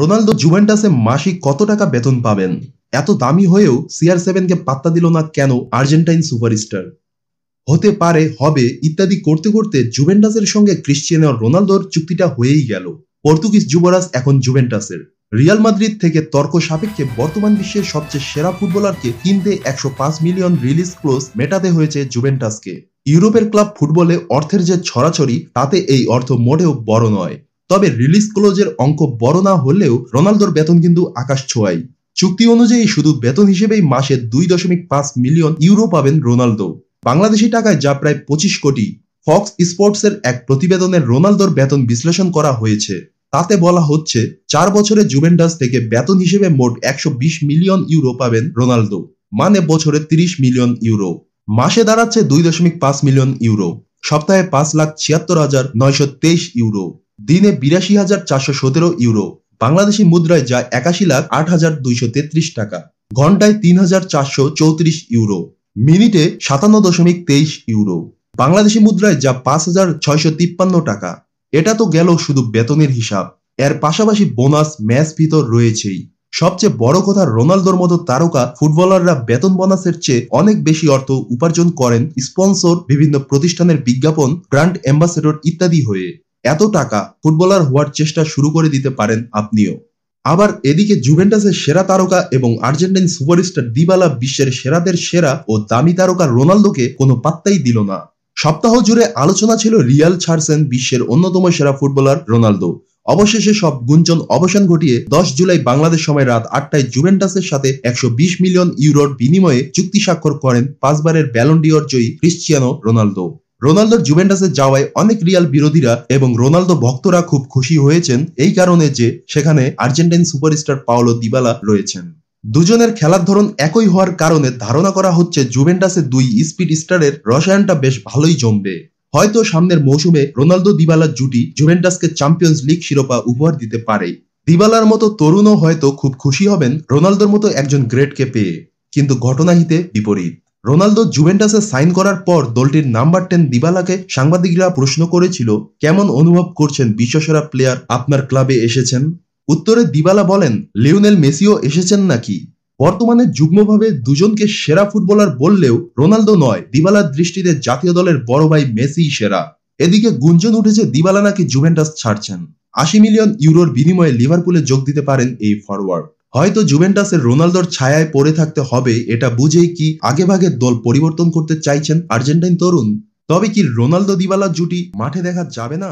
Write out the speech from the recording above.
Ronaldo জুভেন্টাসে মাসিক কত টাকা বেতন পাবেন এত দামি হয়েও সিআর সেভেনকে পাত্তা দিল না কেন আর্জেন্টাইন সুপারস্টার হতে পারে হবে ইত্যাদি করতে করতে জুভেন্টাসের সঙ্গে ক্রিশ্চিয়ানো রোনালদোর চুক্তিটা হয়েই গেল পর্তুগিজ যুবরাজ এখন জুভেন্টাসের রিয়াল মাদ্রিদ থেকে তর্ক সাপেক্ষে বর্তমান বিশ্বের সবচেয়ে সেরা ফুটবলারকে কিনতে একশো মিলিয়ন রিলিজ ক্লোজ মেটাতে হয়েছে জুভেন্টাসকে ইউরোপের ক্লাব ফুটবলে অর্থের যে ছড়াছড়ি তাতে এই অর্থ মোটেও বড় নয় তবে রিলিজ ক্লোজের অঙ্ক বড় না হলেও রোনালদোর বেতন কিন্তু আকাশ ছোঁয়াই চুক্তি অনুযায়ী শুধু বেতন হিসেবেই মাসে দুই দশমিক পাঁচ মিলিয়ন ইউরো পাবেন রোনালদো বাংলাদেশি টাকায় যা প্রায় পঁচিশ কোটি ফক্স স্পোর্টসের এক প্রতিবেদনে রোনালদোর বেতন বিশ্লেষণ করা হয়েছে তাতে বলা হচ্ছে চার বছরে জুভেন্টাস থেকে বেতন হিসেবে মোট একশো মিলিয়ন ইউরো পাবেন রোনালদো মানে বছরে তিরিশ মিলিয়ন ইউরো মাসে দাঁড়াচ্ছে দুই দশমিক পাঁচ মিলিয়ন ইউরো সপ্তাহে পাঁচ লাখ ছিয়াত্তর হাজার নয়শো তেইশ ইউরো দিনে বিরাশি হাজার চারশো সতেরো ইউরো বাংলাদেশি মুদ্রায় যা একাশি লাখ আট হাজার দুইশো তেত্রিশ টাকা ঘন্টায় তিন হাজার চারশো চৌত্রিশ ইউরো মিনিটে সাতান্ন দশমিক তেইশ ইউরো বাংলাদেশি মুদ্রায় যা পাঁচ হাজার ছয়শো তিপ্পান্ন টাকা এটা তো গেল শুধু বেতনের হিসাব এর পাশাপাশি বোনাস ম্যাচ ভিতর রয়েছেই সবচেয়ে বড় কথা রোনালদোর মতো তারকা ফুটবলাররা বেতন বোনাসের চেয়ে অনেক বেশি অর্থ উপার্জন করেন স্পন্সর বিভিন্ন প্রতিষ্ঠানের বিজ্ঞাপন ব্র্যান্ড অ্যাম্বাসেডর ইত্যাদি হয়ে এত টাকা ফুটবলার হওয়ার চেষ্টা শুরু করে দিতে পারেন আপনিও আবার এদিকে জুভেন্টাসের সেরা তারকা এবং আর্জেন্টাইন সুপারস্টার দিবালা বিশ্বের সেরাদের সেরা ও দামি তারকা রোনালদোকে কোনো পাত্তাই দিল না সপ্তাহ জুড়ে আলোচনা ছিল রিয়াল ছাড়ছেন বিশ্বের অন্যতম সেরা ফুটবলার রোনালদো অবশেষে সব গুঞ্জন অবসান ঘটিয়ে দশ জুলাই বাংলাদেশ সময় রাত আটটায় জুভেন্টাসের সাথে একশো মিলিয়ন ইউরোর বিনিময়ে চুক্তি স্বাক্ষর করেন পাঁচবারের ব্যালন্ডিওর জয়ী ক্রিশ্চিয়ানো রোনালদো রোনালদোর জুভেন্টাসে যাওয়ায় অনেক রিয়াল বিরোধীরা এবং রোনালদো ভক্তরা খুব খুশি হয়েছেন এই কারণে যে সেখানে আর্জেন্টাইন সুপারস্টার পাওলো দিবালা রয়েছেন দুজনের খেলার ধরন একই হওয়ার কারণে ধারণা করা হচ্ছে জুভেন্টাসে দুই স্পিড স্টারের রসায়নটা বেশ ভালোই জমবে হয়তো সামনের মৌসুমে রোনালদো দিবালার জুটি জুভেন্টাসকে চ্যাম্পিয়ন্স লিগ শিরোপা উপহার দিতে পারে দিবালার মতো তরুণও হয়তো খুব খুশি হবেন রোনালদোর মতো একজন গ্রেটকে পেয়ে কিন্তু ঘটনাহিতে বিপরীত রোনালদো জুভেন্টাসে সাইন করার পর দলটির নাম্বার টেন দিবালাকে সাংবাদিকরা প্রশ্ন করেছিল কেমন অনুভব করছেন বিশ্বসেরা প্লেয়ার আপনার ক্লাবে এসেছেন উত্তরে দিবালা বলেন লিওনেল মেসিও এসেছেন নাকি বর্তমানে যুগ্মভাবে দুজনকে সেরা ফুটবলার বললেও রোনালদো নয় দিবালার দৃষ্টিতে জাতীয় দলের বড় ভাই মেসি সেরা এদিকে গুঞ্জন উঠেছে দিবালা নাকি জুভেন্টাস ছাড়ছেন আশি মিলিয়ন ইউরোর বিনিময়ে লিভারপুলে যোগ দিতে পারেন এই ফরওয়ার্ড হয়তো জুভেন্টাসের রোনালদোর ছায়ায় পড়ে থাকতে হবে এটা বুঝেই কি আগেভাগে দল পরিবর্তন করতে চাইছেন আর্জেন্টাইন তরুণ তবে কি রোনালদো দিবালার জুটি মাঠে দেখা যাবে না